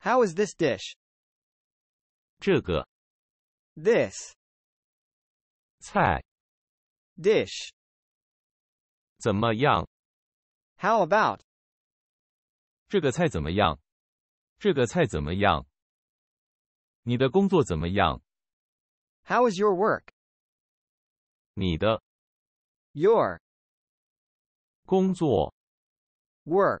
How is this dish？这个，this 菜，dish 怎么样？How about？这个菜怎么样？这个菜怎么样？你的工作怎么样？How is your work？你的 your 工作 work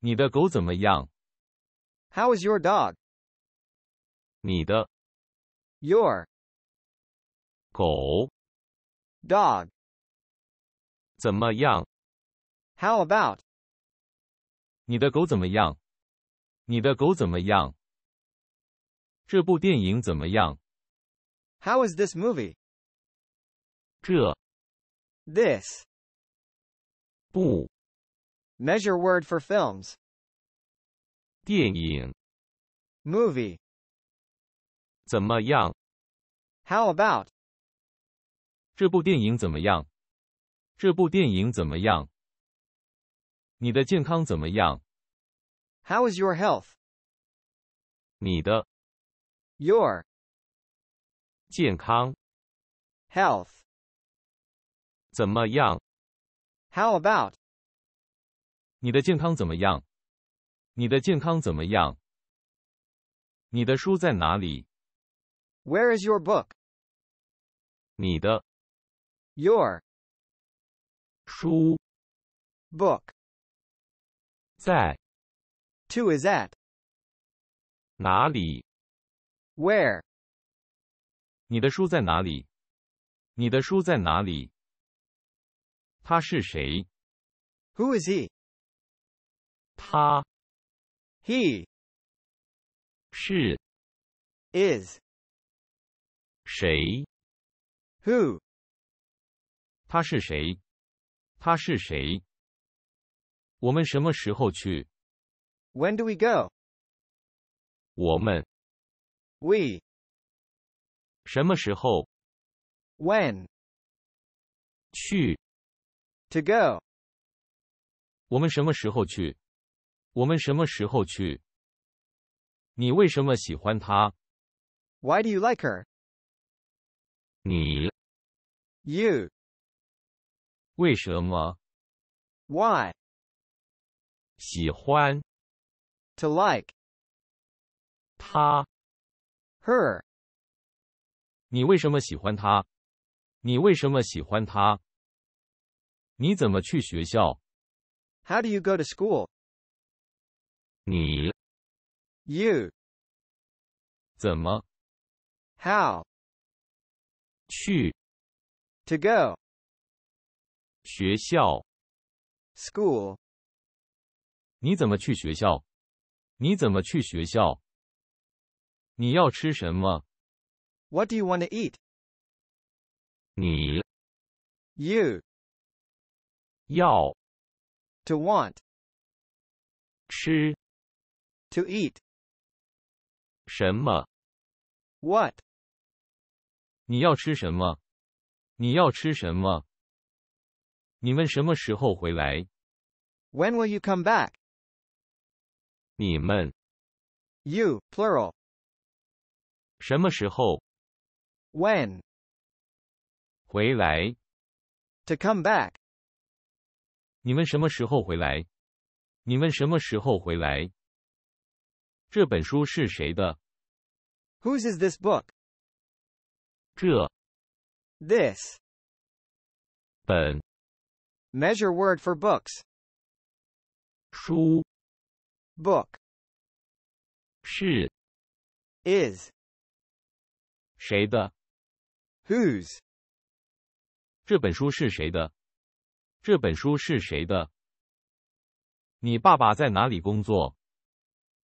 How is your dog？你的 your 狗 dog 怎么样？How How is this movie？这 this 不 Measure word for films. 电影 Movie. How about? 这部电影怎么样？这部电影怎么样？你的健康怎么样？How is your health? 你的 Your 健康 health. 怎么样？How about? 你的健康怎么样？你的健康怎么样？你的书在哪里？Where is your book？你的 your 书 book 在 to is at 哪里？Where？你的书在哪里？你的书在哪里？他是谁？Who is he? 他 he shi is 谁 who 他是谁他是谁我们什么时候去 when do we go 我们 we 什么时候 when 去 to go 我们什么时候去我们什么时候去？你为什么喜欢她？Why do you like her? 你 You 为什么 Why 喜欢 To like 她 Her 你为什么喜欢她？你为什么喜欢她？你怎么去学校？How do you go to school? 你 you 怎么 how 去 to go 学校 school 你怎么去学校？你怎么去学校？你要吃什么？What do you want to eat？你 you 要 to want 吃 to eat. 什么？What？你要吃什么？你要吃什么？你们什么时候回来？When will you come back？你们。You plural。什么时候？When。回来。To come back。你们什么时候回来？你们什么时候回来？这本书是谁的？Whose is this book？这 this 本 measure word for books book 是 is 谁的？Whose？这本书是谁的？这本书是谁的？你爸爸在哪里工作？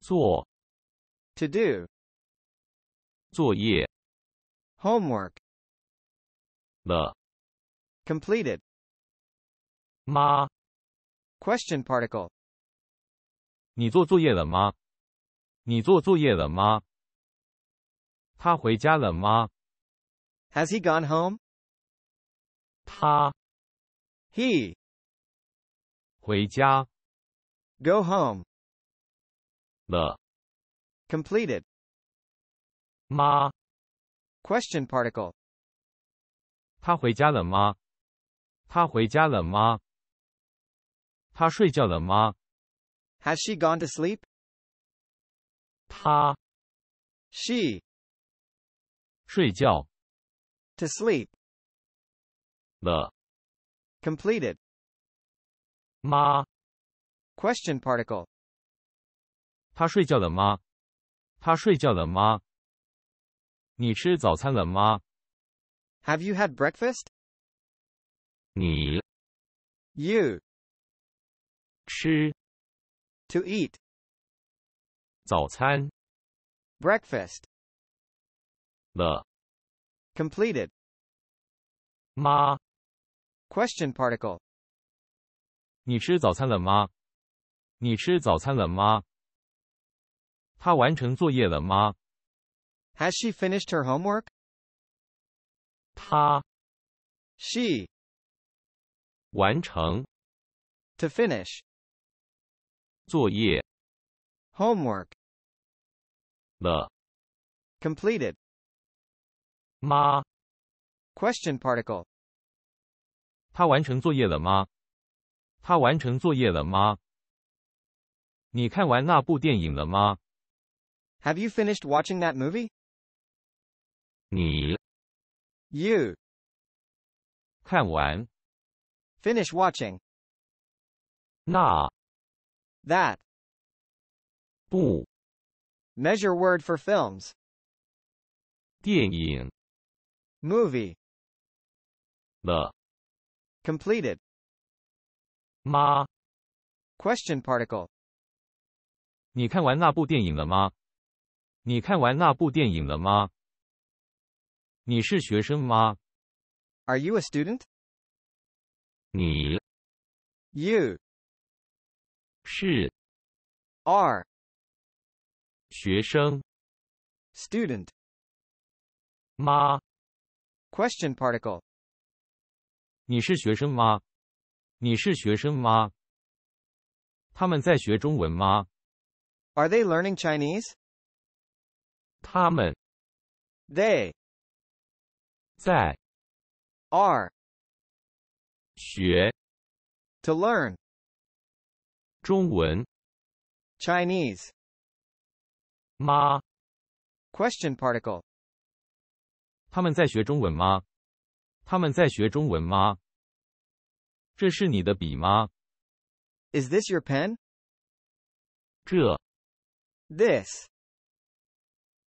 做 to do 作业 homework 了 completed 妈 question particle 你做作业了吗？你做作业了吗？他回家了吗？Has he gone home？他 he 回家 go home the completed ma question particle Has she gone to sleep? sleep？他 she 睡觉 to sleep the completed Ma. question particle 他睡觉了吗？他睡觉了吗？你吃早餐了吗？Have you had breakfast? 你 You 吃 To eat 早餐 Breakfast 了 Completed 妈 Question particle 你吃早餐了吗？你吃早餐了吗？她完成作业了吗？Has she finished her homework? 她 she 完成 to finish homework completed 吗 question particle 他完成作业了吗？他完成作业了吗？你看完那部电影了吗？have you finished watching that movie? 你 You 看完 finish watching 那 that measure word for films 电影 movie 了 completed Question particle 你看完那部电影了吗？你看完那部电影了吗？你是学生吗？Are you a student？你 you 是 are 学生 student 吗？Question particle 你是学生吗？你是学生吗？他们在学中文吗？Are they learning Chinese？他们 they 在 are 学 to learn 中文 Chinese 妈 question particle 他们在学中文吗？他们在学中文吗？这是你的笔吗？Is this your pen? 这 this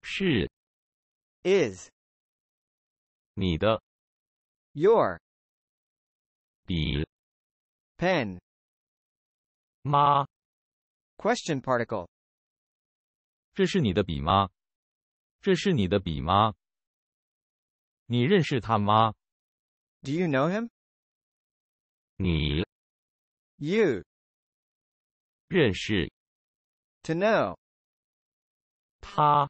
是 is 你的 your 笔 pen 吗 question particle Do you know him? 你 You. 认识 To know. 他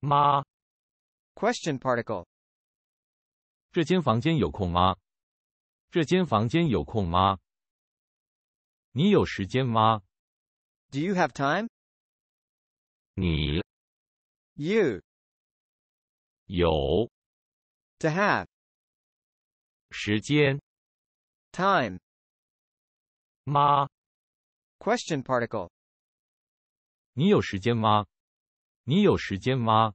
Ma question particle 这间房间有空吗？这间房间有空吗？你有时间吗？Do you have time？你 you 有 to have 时间 time 吗？question particle 你有时间吗？你有时间吗？